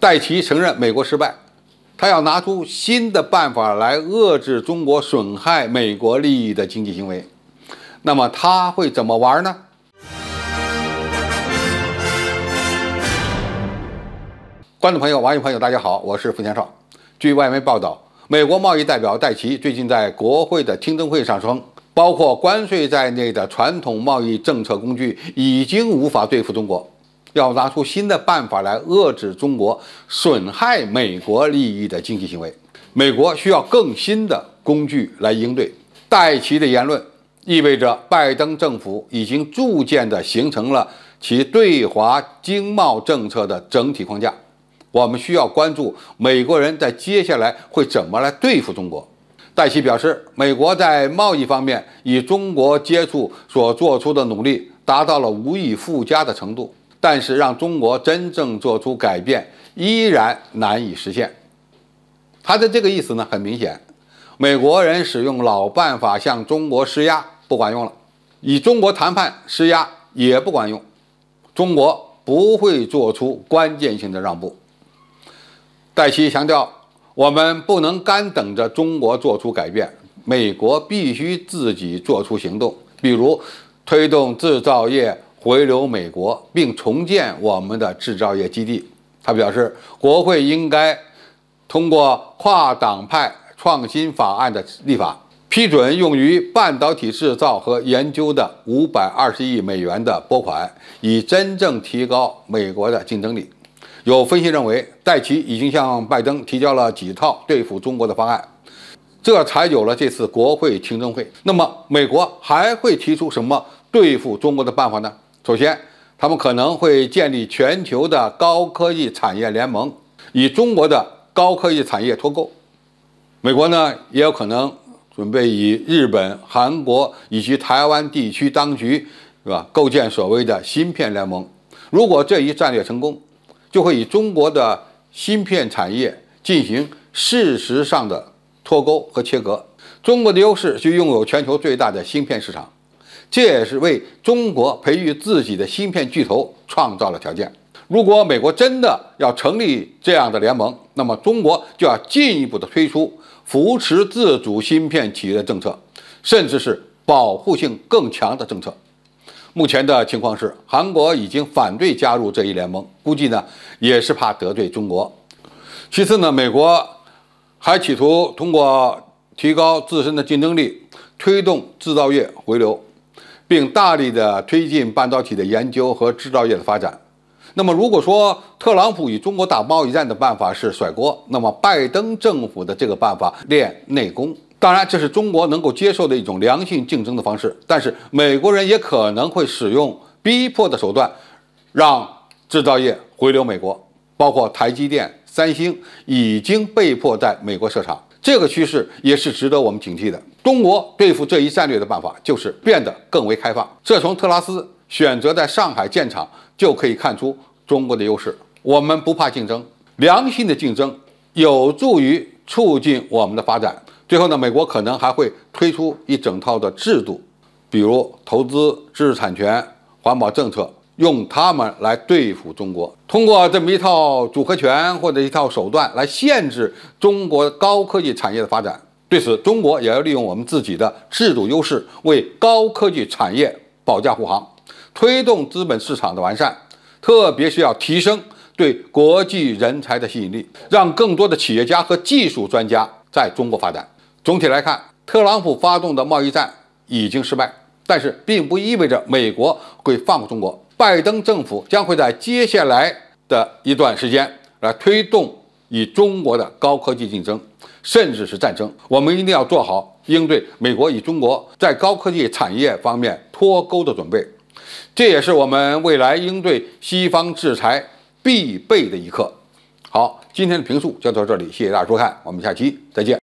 戴奇承认美国失败，他要拿出新的办法来遏制中国损害美国利益的经济行为。那么他会怎么玩呢？观众朋友、网友朋友，大家好，我是付天少。据外媒报道，美国贸易代表戴奇最近在国会的听证会上称，包括关税在内的传统贸易政策工具已经无法对付中国。要拿出新的办法来遏制中国损害美国利益的经济行为，美国需要更新的工具来应对。戴奇的言论意味着拜登政府已经逐渐地形成了其对华经贸政策的整体框架。我们需要关注美国人在接下来会怎么来对付中国。戴奇表示，美国在贸易方面与中国接触所做出的努力达到了无以复加的程度。但是，让中国真正做出改变依然难以实现。他的这个意思呢，很明显，美国人使用老办法向中国施压不管用了，与中国谈判施压也不管用，中国不会做出关键性的让步。戴奇强调，我们不能干等着中国做出改变，美国必须自己做出行动，比如推动制造业。回流美国，并重建我们的制造业基地。他表示，国会应该通过跨党派创新法案的立法，批准用于半导体制造和研究的五百二十亿美元的拨款，以真正提高美国的竞争力。有分析认为，戴奇已经向拜登提交了几套对付中国的方案，这才有了这次国会听证会。那么，美国还会提出什么对付中国的办法呢？首先，他们可能会建立全球的高科技产业联盟，与中国的高科技产业脱钩。美国呢，也有可能准备以日本、韩国以及台湾地区当局，是吧，构建所谓的芯片联盟。如果这一战略成功，就会与中国的芯片产业进行事实上的脱钩和切割。中国的优势是拥有全球最大的芯片市场。这也是为中国培育自己的芯片巨头创造了条件。如果美国真的要成立这样的联盟，那么中国就要进一步的推出扶持自主芯片企业的政策，甚至是保护性更强的政策。目前的情况是，韩国已经反对加入这一联盟，估计呢也是怕得罪中国。其次呢，美国还企图通过提高自身的竞争力，推动制造业回流。并大力的推进半导体的研究和制造业的发展。那么，如果说特朗普与中国打贸易战的办法是甩锅，那么拜登政府的这个办法练内功。当然，这是中国能够接受的一种良性竞争的方式。但是，美国人也可能会使用逼迫的手段，让制造业回流美国，包括台积电、三星已经被迫在美国设厂。这个趋势也是值得我们警惕的。中国对付这一战略的办法就是变得更为开放，这从特拉斯选择在上海建厂就可以看出中国的优势。我们不怕竞争，良性的竞争有助于促进我们的发展。最后呢，美国可能还会推出一整套的制度，比如投资、知识产权、环保政策。用他们来对付中国，通过这么一套组合拳或者一套手段来限制中国高科技产业的发展。对此，中国也要利用我们自己的制度优势，为高科技产业保驾护航，推动资本市场的完善，特别是要提升对国际人才的吸引力，让更多的企业家和技术专家在中国发展。总体来看，特朗普发动的贸易战已经失败，但是并不意味着美国会放过中国。拜登政府将会在接下来的一段时间来推动与中国的高科技竞争，甚至是战争。我们一定要做好应对美国与中国在高科技产业方面脱钩的准备，这也是我们未来应对西方制裁必备的一课。好，今天的评述就到这里，谢谢大家收看，我们下期再见。